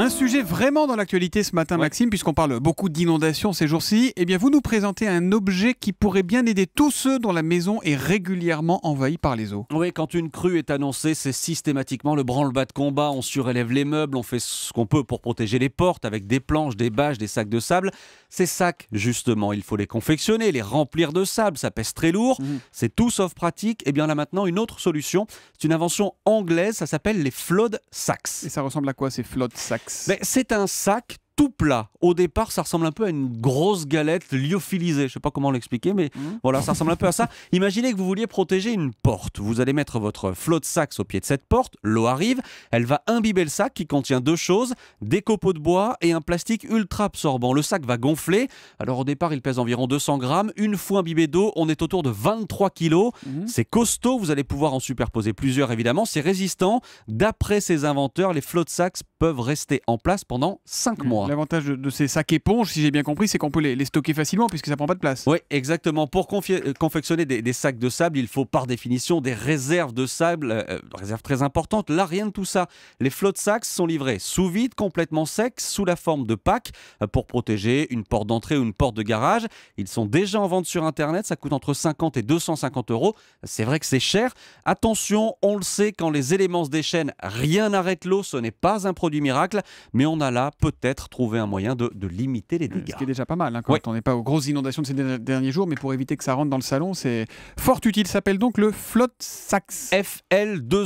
Un sujet vraiment dans l'actualité ce matin, Maxime, puisqu'on parle beaucoup d'inondations ces jours-ci. Eh bien, vous nous présentez un objet qui pourrait bien aider tous ceux dont la maison est régulièrement envahie par les eaux. Oui, quand une crue est annoncée, c'est systématiquement le branle-bas de combat. On surélève les meubles, on fait ce qu'on peut pour protéger les portes avec des planches, des bâches, des sacs de sable. Ces sacs, justement, il faut les confectionner, les remplir de sable. Ça pèse très lourd. Mmh. C'est tout sauf pratique. Eh bien, là maintenant, une autre solution. C'est une invention anglaise. Ça s'appelle les flood sacks. Et ça ressemble à quoi ces flood sacks ben, c'est un sac tout plat. Au départ, ça ressemble un peu à une grosse galette lyophilisée. Je sais pas comment l'expliquer, mais mmh. voilà, ça ressemble un peu à ça. Imaginez que vous vouliez protéger une porte. Vous allez mettre votre flot de sacs au pied de cette porte. L'eau arrive, elle va imbiber le sac qui contient deux choses des copeaux de bois et un plastique ultra absorbant. Le sac va gonfler. Alors au départ, il pèse environ 200 grammes. Une fois imbibé d'eau, on est autour de 23 kilos. Mmh. C'est costaud. Vous allez pouvoir en superposer plusieurs, évidemment. C'est résistant. D'après ses inventeurs, les flots de sacs peuvent rester en place pendant 5 mmh. mois. L'avantage de, ces sacs éponges, si j'ai bien compris, c'est qu'on peut les, stocker facilement puisque ça prend pas de place. Oui, exactement. Pour euh, confectionner des, sacs de sable, il faut par définition des réserves de sable, euh, euh, réserves très importantes. Là, rien de tout ça. Les flots de sacs sont livrés sous vide, complètement secs, sous la forme de packs pour protéger une porte d'entrée ou une porte de garage. Ils sont déjà en vente sur Internet. Ça coûte entre 50 et 250 euros. C'est vrai que c'est cher. Attention, on le sait, quand les éléments se déchaînent, rien n'arrête l'eau. Ce n'est pas un produit miracle, mais on a là peut-être trouver un moyen de, de limiter les dégâts. Euh, ce qui est déjà pas mal hein, quand on n'est pas aux grosses inondations de ces derniers jours, mais pour éviter que ça rentre dans le salon, c'est fort utile. s'appelle donc le Flotsax. fl 2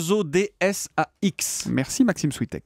x Merci Maxime Switek.